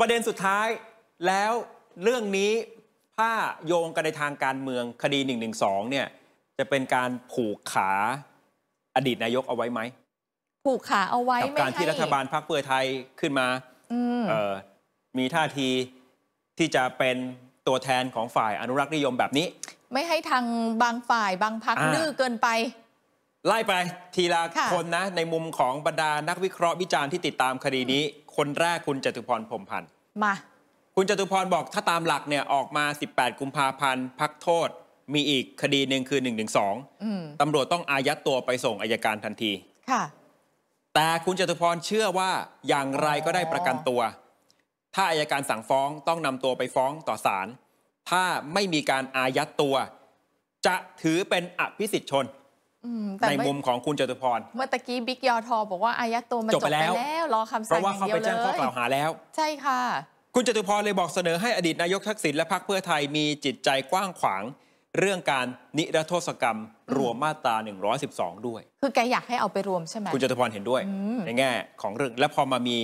ประเด็นสุดท้ายแล้วเรื่องนี้ถ้าโยงกันในทางการเมืองคดี1นึเนี่ย จะเป็นการผูกขาอดีตนายกเอาไว้ไหม ผูกขาเอาไว้กับการที่รัฐบาลพักเพื่อไทยขึ้นมามีท่าทีที่จะเป็นตัวแทนของฝ่ายอนุรักษ์นิยมแบบนี้ ไม่ให้ทางบางฝ่ายบางพักนดื้อเกินไปไล่ไปทีละคนนะ ในมุมของบรรดานักวิเคราะห์วิจารณ์ที่ติดตามคดีนี้ คนแรกคุณจตุพรพรมพันธ์มา คุณจตุพรบอกถ้าตามหลักเนี่ย ออกมา 18กุมภาพันธ์ พักโทษมีอีกคดีหนึ่งคือ1นึ่งงึสอตำรวจต้องอายัดตัวไปส่งอายการทันที ค่ะ แต่คุณจตุพรเชื่อว่าอย่างไรก็ได้ประกันตัว ถ้าอายการสั่งฟ้องต้องนำตัวไปฟ้องต่อศาลถ้าไม่มีการอายัดตัว จะถือเป็นอภิสิทธิชนในมุมของคุณจตุพร เมื่อตะกี้บิ๊กยอทอบอกว่าอายัดตัวมันจบไปแล้ว รอคำสั่งเพราะว่าเขาไปแจ้งข้อกล่าวหาแล้ว ใช่ค่ะ คุณจตุพรเลยบอกเสนอให้อดีตนายกทักษิณและพรรคเพื่อไทยมีจิตใจกว้างขวาง เรื่องการนิรโทษกรรมรวมมาตรา112 ด้วย คือแกอยากให้เอาไปรวมใช่ไหมคุณจตุพรเห็นด้วยในแง่ของเรื่องและพอมามี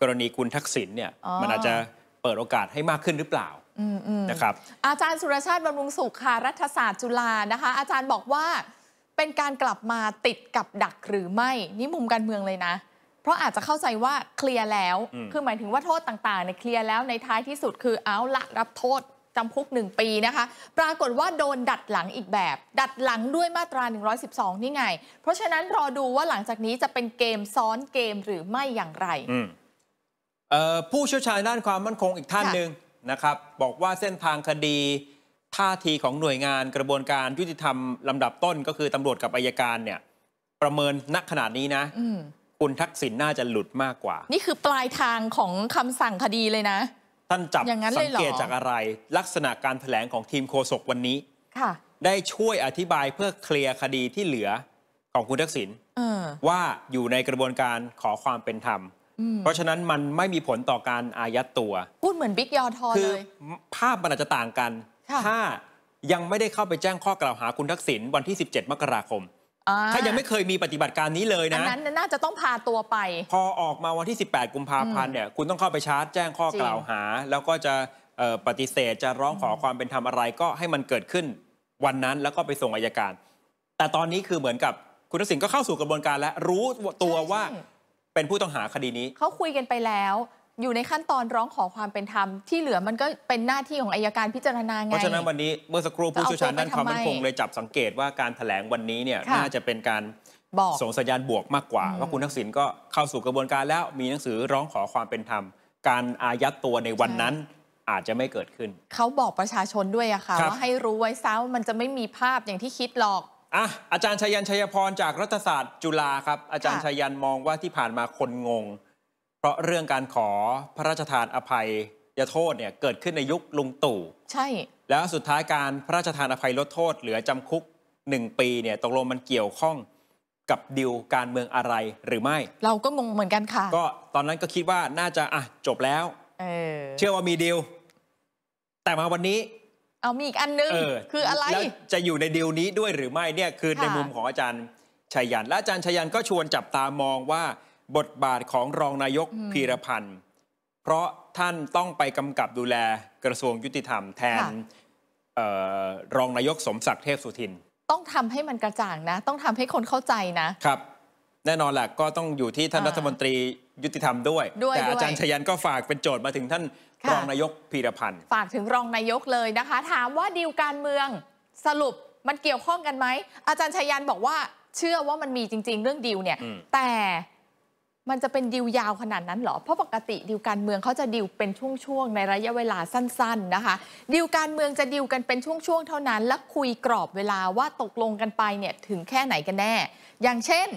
กรณีคุณทักษิณเนี่ยมันอาจจะเปิดโอกาสให้มากขึ้นหรือเปล่านะครับอาจารย์สุรชาติบำรุงสุขค่ะรัฐศาสตร์จุฬานะคะ อาจารย์บอกว่าเป็นการกลับมาติดกับดักหรือไม่ นี่มุมการเมืองเลยนะ เพราะอาจจะเข้าใจว่าเคลียร์แล้ว คือหมายถึงว่าโทษต่างๆ ในเคลียร์แล้วในท้ายที่สุดคือเอาละรับโทษจำคุกหนึ่งปีนะคะ ปรากฏว่าโดนดัดหลังอีกแบบ ดัดหลังด้วยมาตรา 112 นี่ไง เพราะฉะนั้นรอดูว่าหลังจากนี้จะเป็นเกมซ้อนเกมหรือไม่อย่างไรผู้เชี่ยวชาญด้านความมั่นคงอีกท่านหนึ่งนะครับบอกว่าเส้นทางคดีท่าทีของหน่วยงานกระบวนการยุติธรรม ลำดับต้นก็คือตำรวจกับอายการเนี่ย ประเมินนักขนาดนี้นะคุณทักษิณน่าจะหลุดมากกว่า นี่คือปลายทางของคำสั่งคดีเลยนะ ท่านจับสังเกตจากอะไร ลักษณะการแถลงของทีมโฆษกวันนี้ได้ช่วยอธิบายเพื่อเคลียร์คดีที่เหลือของคุณทักษิณว่าอยู่ในกระบวนการขอความเป็นธรรมเพราะฉะนั้นมันไม่มีผลต่อการอายัดตัวพูดเหมือนบิ๊กยอทอเลยภาพมันอาจจะต่างกันถ้ายังไม่ได้เข้าไปแจ้งข้อกล่าวหาคุณทักษิณวันที่ 17 มกราคม ถ้ายังไม่เคยมีปฏิบัติการนี้เลยนะอันนั้นน่าจะต้องพาตัวไป พอออกมาวันที่ 18 กุมภาพันธ์เนี่ย คุณต้องเข้าไปชาร์จแจ้งข้อกล่าวหา แล้วก็จะปฏิเสธจะร้องขอความเป็นธรรมอะไรก็ให้มันเกิดขึ้นวันนั้นแล้วก็ไปส่งอายการ แต่ตอนนี้คือเหมือนกับคุณทักษิณก็เข้าสู่กระบวนการ แล้วรู้ตัวว่าเป็นผู้ต้องหาคดีนี้ เขาคุยกันไปแล้วอยู่ในขั้นตอนร้องขอความเป็นธรรมที่เหลือมันก็เป็นหน้าที่ของอายการพิจารณาไงเพราะฉะนั้นวันนี้เมื่อสักครู่ผู้ชี่ยวชาญด้านความมั่นคงเลยจับสังเกตว่าการแถลงวันนี้เนี่ยน่าจะเป็นการบอกส่งสัญญาณบวกมากกว่าว่าคุณทักษิณก็เข้าสู่กระบวนการแล้วมีหนังสือร้องขอความเป็นธรรม การอายัดตัวในวันนั้นอาจจะไม่เกิดขึ้นเขาบอกประชาชนด้วยอะค่ะว่าให้รู้ไว้ซ้ำมันจะไม่มีภาพอย่างที่คิดหรอกอ่ะอาจารย์ชัยันชัยพรจากรัฐศาสตร์ จุฬาครับอาจารย์ชัยันมองว่าที่ผ่านมาคนงงเพราะเรื่องการขอพระราชทานอภัยยโทษเนี่ยเกิดขึ้นในยุคลุงตู่ใช่ แล้วสุดท้ายการพระราชทานอภัยลดโทษเหลือจำคุก 1 ปีเนี่ยตกลงมันเกี่ยวข้องกับดิวการเมืองอะไรหรือไม่ เราก็งงเหมือนกันค่ะ ก็ตอนนั้นก็คิดว่าน่าจะอ่ะจบแล้วเเชื่อว่ามีดิวแต่มาวันนี้ เอามีอีกอันนึงออคืออะไรแล้วจะอยู่ในดิวนี้ด้วยหรือไม่เนี่ยคือในมุมของอาจารย์ชัยยันและอาจารย์ชัยยันก็ชวนจับตามองว่าบทบาทของรองนายกพีรพันธ์เพราะท่านต้องไปกำกับดูแลกระทรวงยุติธรรมแทนรองนายกสมศักดิ์เทพสุทินต้องทำให้มันกระจ่างนะ ต้องทำให้คนเข้าใจนะครับ แน่นอนแหละก็ต้องอยู่ที่ท่านรัฐมนตรียุติธรรมด้วยแต่อาจารย์ชยันก็ฝากเป็นโจทย์มาถึงท่านรองนายกพีรพันธ์ฝากถึงรองนายกเลยนะคะ ถามว่าดีลการเมืองสรุปมันเกี่ยวข้องกันไหมอาจารย์ชยันบอกว่าเชื่อว่ามันมีจริง ๆเรื่องดีลเนี่ยแต่มันจะเป็นดิวยาวขนาดนั้นหรอ เพราะปกติดิวการเมืองเขาจะดิวเป็นช่วงๆในระยะเวลาสั้น ๆ นะคะดิวการเมืองจะดิวกันเป็นช่วงๆเท่านั้น และคุยกรอบเวลาว่าตกลงกันไปเนี่ยถึงแค่ไหนกันแน่ อย่างเช่น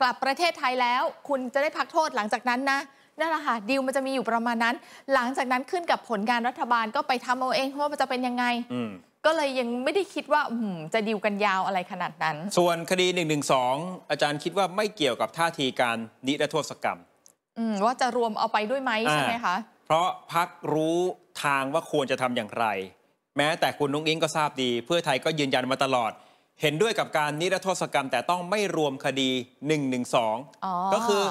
กลับประเทศไทยแล้ว คุณจะได้พักโทษหลังจากนั้นนะนั่นแหละค่ะดิวมันจะมีอยู่ประมาณนั้น หลังจากนั้นขึ้นกับผลงานรัฐบาลก็ไปทำเอาเองว่ามันจะเป็นยังไงก็เลยยังไม่ได้คิดว่าจะดิวกันยาวอะไรขนาดนั้น ส่วนคดี1นึอาจารย์คิดว่าไม่เกี่ยวกับท่าทีการนิรโทษกรรมว่าจะรวมเอาไปด้วยไหมใช่ไหมคะ เพราะพักรู้ทางว่าควรจะทำอย่างไร แม้แต่คุณนุ้งอิงก็ทราบดี เพื่อไทยก็ยืนยันมาตลอด เห็นด้วยกับการนิรโทษกรรม แต่ต้องไม่รวมคดี1นึก็คือ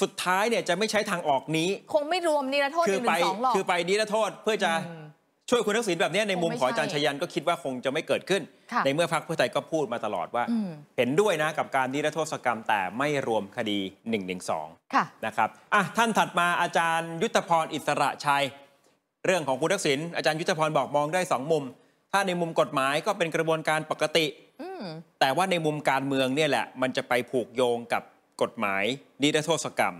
สุดท้ายเนี่ยจะไม่ใช้ทางออกนี้ คงไม่รวมนิรโทษหนึ่งสองหรอกคือไปนิรโทษเพื่อจะช่วยคุณทักษิณแบบนี้ในมุมของอาจารย์ชยันก็คิดว่าคงจะไม่เกิดขึ้น ในเมื่อพรรคเพื่อไทยก็พูดมาตลอดว่า เห็นด้วยนะกับการนิรโทษกรรมแต่ไม่รวมคดี1นึนะครับอ่ะ ท่านถัดมาอาจารย์ยุทธพรอิสระชัย เรื่องของคุณทักษิณอาจารย์ยุทธพรบอกมองได้2มุม ถ้าในมุมกฎหมายก็เป็นกระบวนการปกติแต่ว่าในมุมการเมืองเนี่ยแหละมันจะไปผูกโยงกับกฎหมายนิรโทษกรรม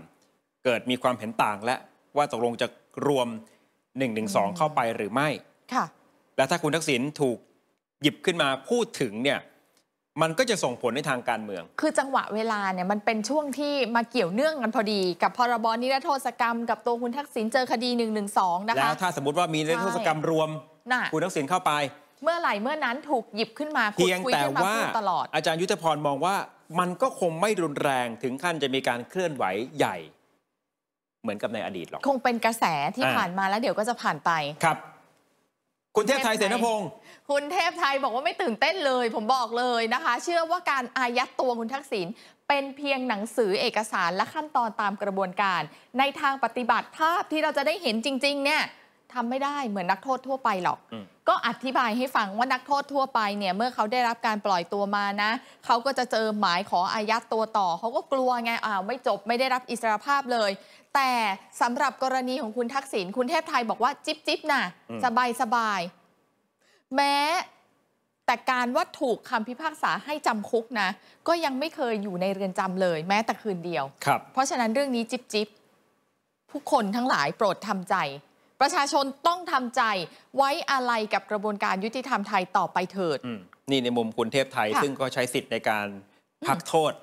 เกิดมีความเห็นต่างและว่าตกลงจะรวม1นึเข้าไปหรือไม่ ค่ะ และถ้าคุณทักษิณถูกหยิบขึ้นมาพูดถึงเนี่ย มันก็จะส่งผลในทางการเมือง คือจังหวะเวลาเนี่ย มันเป็นช่วงที่มาเกี่ยวเนื่องกันพอดี กับพรบนิรโทษกรรมกับตัวคุณทักษิณเจอคดี1นึนะคะ แล้วถ้าสมมติว่ามีนิรโทษกรรมรวม คุณทักษิณเข้าไป เมื่อไหร่เมื่อนั้นถูกหยิบขึ้นมาคุยแต่ว่าตลอดอาจารย์ยุทธพรมองว่ามันก็คงไม่รุนแรงถึงขั้นจะมีการเคลื่อนไหวใหญ่มือนกับในอดีตหรอกคงเป็นกระแสที่ผ่านมาแล้วเดี๋ยวก็จะผ่านไป ครับ คุณเทพไทยเสนพงศ์คุณเทพไทยบอกว่าไม่ตื่นเต้นเลย ผมบอกเลยนะคะ เชื่อว่าการอายัดตัวคุณทักษิณเป็นเพียงหนังสือเอกสารและขั้นตอนตามกระบวนการ ในทางปฏิบัติภาพที่เราจะได้เห็นจริง ๆ เนี่ยทำไม่ได้เหมือนนักโทษทั่วไปหรอก ก็อธิบายให้ฟังว่านักโทษทั่วไปเนี่ย เมื่อเขาได้รับการปล่อยตัวมานะ เขาก็จะเจอหมายขออายัดตัวต่อ เขาก็กลัวไงอ้าวไม่จบไม่ได้รับอิสรภาพเลย แต่สำหรับกรณีของคุณทักษิณคุณเทพไทยบอกว่าจิบจิบนะสบายสบายแม้แต่การว่าถูกคำพิพากษาให้จำคุกนะ ก็ยังไม่เคยอยู่ในเรือนจำเลย แม้แต่คืนเดียวเพราะฉะนั้นเรื่องนี้จิบจิบผู้คนทั้งหลายโปรดทำใจประชาชนต้องทำใจไว้อะไรกับกระบวนการยุติธรรมไทยต่อไปเถิดนี่ในมุมคุณเทพไทย ซึ่งก็ใช้สิทธิ์ในการพักโทษ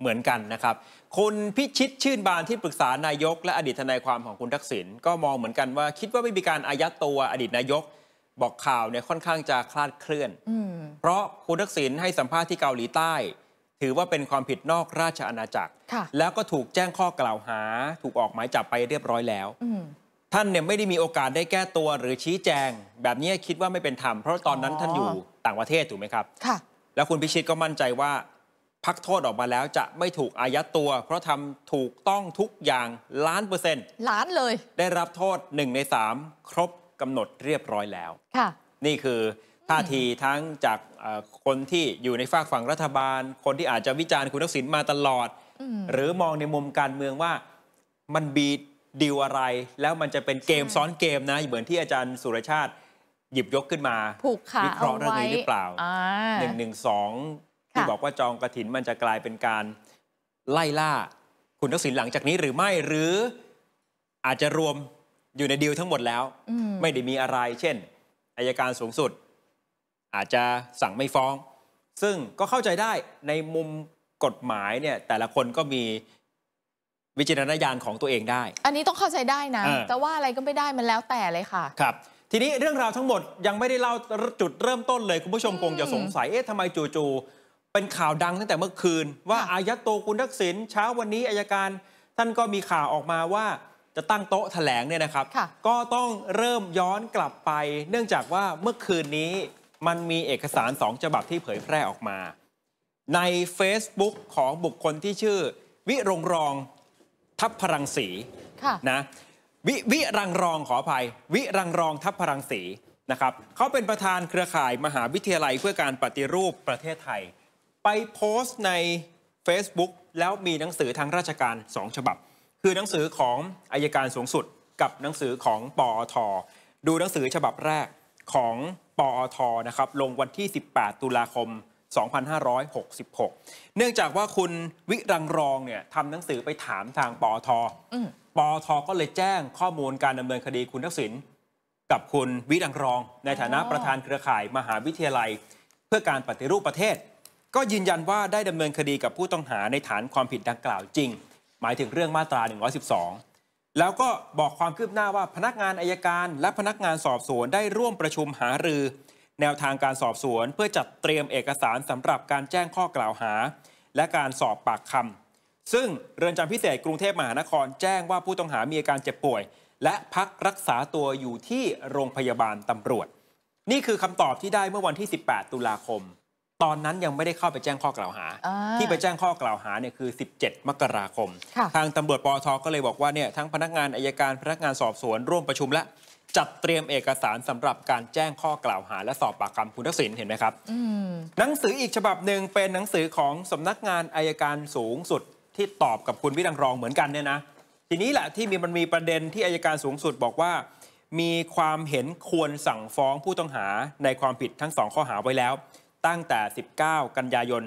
เหมือนกันนะครับ คุณพิชิตชื่นบานที่ปรึกษานายกและอดีตทนายความของคุณทักษิณก็มองเหมือนกันว่า คิดว่าไม่มีการอายัดตัวอดีตนายกบอกข่าวเนี่ยค่อนข้างจะคลาดเคลื่อนเพราะคุณทักษิณให้สัมภาษณ์ที่เกาหลีใต้ ถือว่าเป็นความผิดนอกราชอาณาจักร แล้วก็ถูกแจ้งข้อกล่าวหาถูกออกหมายจับไปเรียบร้อยแล้วท่านเนี่ยไม่ได้มีโอกาสได้แก้ตัวหรือชี้แจง แบบนี้คิดว่าไม่เป็นธรรม เพราะตอนนั้นท่านอยู่ต่างประเทศ ถูกไหมครับ ค่ะ แล้วคุณพิชิตก็มั่นใจว่าพักโทษออกมาแล้วจะไม่ถูกอายัดตัว เพราะทำถูกต้องทุกอย่างล้านเปอร์เซ็นต์ล้านเลย ได้รับโทษหนึ่งในสามครบกำหนดเรียบร้อยแล้ว ค่ะนี่คือท่าทีทั้งจากคนที่อยู่ในฝากฝั่งรัฐบาล คนที่อาจจะวิจารณ์คุณทักษิณมาตลอด หรือมองในมุมการเมืองว่ามันบีดดีลอะไรแล้วมันจะเป็นเกมซ้อนเกมนะ เหมือนที่อาจารย์สุรชาติหยิบยกขึ้นมาวิเคราะห์เรื่องนี้หรือเปล่าหนึ่งหนึ่งสองที่บอกว่าจองกระถินมันจะกลายเป็นการไล่ล่า คุณทักษิณหลังจากนี้หรือไม่หรืออาจจะรวมอยู่ในดีลทั้งหมดแล้วไม่ได้มีอะไร เช่นอายการสูงสุด อาจจะสั่งไม่ฟ้อง ซึ่งก็เข้าใจได้ในมุมกฎหมายเนี่ยแต่ละคนก็มีวิจารณญาณของตัวเองได้ อันนี้ต้องเข้าใจได้นะ แต่ว่าอะไรก็ไม่ได้มันแล้วแต่เลยค่ะ ครับ ทีนี้เรื่องราวทั้งหมดยังไม่ได้เล่าจุดเริ่มต้นเลย คุณผู้ชมคงจะสงสัย เอ๊ะทำไมจู่ๆเป็นข่าวดังตั้งแต่เมื่อคืน ว่าอายัดตัวคุณทักษิณเช้าวันนี้อายการ ท่านก็มีข่าวออกมาว่าจะตั้งโต๊ะแถลงเนี่ยนะครับ ก็ต้องเริ่มย้อนกลับไป เนื่องจากว่าเมื่อคืนนี้มันมีเอกสารสองฉบับที่เผยแพร่ออกมา ใน Facebook ของบุคคลที่ชื่อ วิรงรองทัพพรังสีนะวิวิรังรอง ขออภัย วิรังรองทัพพรังสีนะครับเขาเป็นประธานเครือข่ายมหาวิทยาลัยเพื่อการปฏิรูปประเทศไทย ไปโพสต์ใน Facebook แล้วมีหนังสือทางราชการ 2 ฉบับ คือหนังสือของอายการสูงสุดกับหนังสือของปอทดูหนังสือฉบับแรกของปอทนะครับลงวันที่ 18 ตุลาคม2566 เนื่องจากว่าคุณวิรังรองเนี่ยทำหนังสือไปถามทางปอทอปอทก็เลยแจ้งข้อมูลการดำเนินคดีคุณทักษิณกับคุณวิรังรอง ในฐานะประธานเครือข่ายมหาวิทยาลัย เพื่อการปฏิรูปประเทศ ก็ยืนยันว่าได้ดำเนินคดีกับผู้ต้องหาในฐานความผิดดังกล่าวจริง หมายถึงเรื่องมาตรา112แล้วก็บอกความคืบหน้าว่าพนักงานอายการ และพนักงานสอบสวนได้ร่วมประชุมหารือแนวทางการสอบสวนเพื่อจัดเตรียมเอกสารสำหรับการแจ้งข้อกล่าวหา และการสอบปากคำซึ่งเรือนจำพิเศษกรุงเทพมหานครแจ้งว่าผู้ต้องหามีอาการเจ็บป่วย และพักรักษาตัวอยู่ที่โรงพยาบาลตำรวจ นี่คือคำตอบที่ได้เมื่อวันที่ 18 ตุลาคม ตอนนั้นยังไม่ได้เข้าไปแจ้งข้อกล่าวหา ที่ไปแจ้งข้อกล่าวหาเนี่ยคือ 17 มกราคม ทางตำรวจปอทก็เลยบอกว่าเนี่ยทั้งพนักงานอายการพนักงานสอบสวน ร่วมประชุมและจัดเตรียมเอกสารสำหรับการแจ้งข้อกล่าวหาและสอบปากคำคุณทักษิณเห็นไหมครับหนังสืออีกฉบับหนึ่งเป็นหนังสือของสำนักงานอายการสูงสุดที่ตอบกับคุณวิรังรองเหมือนกันเนี่ยนะ ทีนี้แหละที่มีมันมีประเด็นที่อายการสูงสุดบอกว่า มีความเห็นควรสั่งฟ้องผู้ต้องหาในความผิดทั้งสองข้อหาไว้แล้ว ตั้งแต่ 19 กันยายน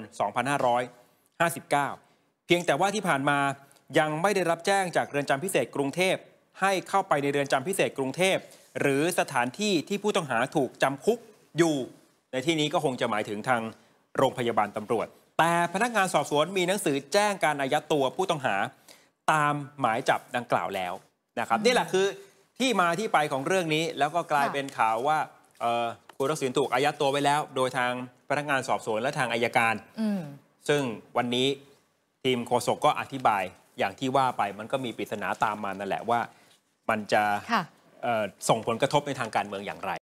2559 เพียงแต่ว่าที่ผ่านมายังไม่ได้รับแจ้งจากเรือนจำพิเศษกรุงเทพให้เข้าไปในเรือนจำพิเศษกรุงเทพหรือสถานที่ที่ผู้ต้องหาถูกจำคุกอยู่ในที่นี้ก็คงจะหมายถึงทางโรงพยาบาลตำรวจ แต่พนักงานสอบสวนมีหนังสือแจ้งการอายัดตัว ผู้ต้องหาตามหมายจับดังกล่าวแล้วนะครับนี่แหละคือที่มาที่ไปของเรื่องนี้ แล้วก็กลายเป็นข่าวว่าคุณรักษินถูกอายัดตัวไว้แล้ว โดยทางพนักงานสอบสวน และทางอายการซึ่งวันนี้ทีมโฆษกก็อธิบายอย่างที่ว่าไปมันก็มีปริศนาตามมานั่นแหละว่า มันจะส่งผลกระทบในทางการเมืองอย่างไร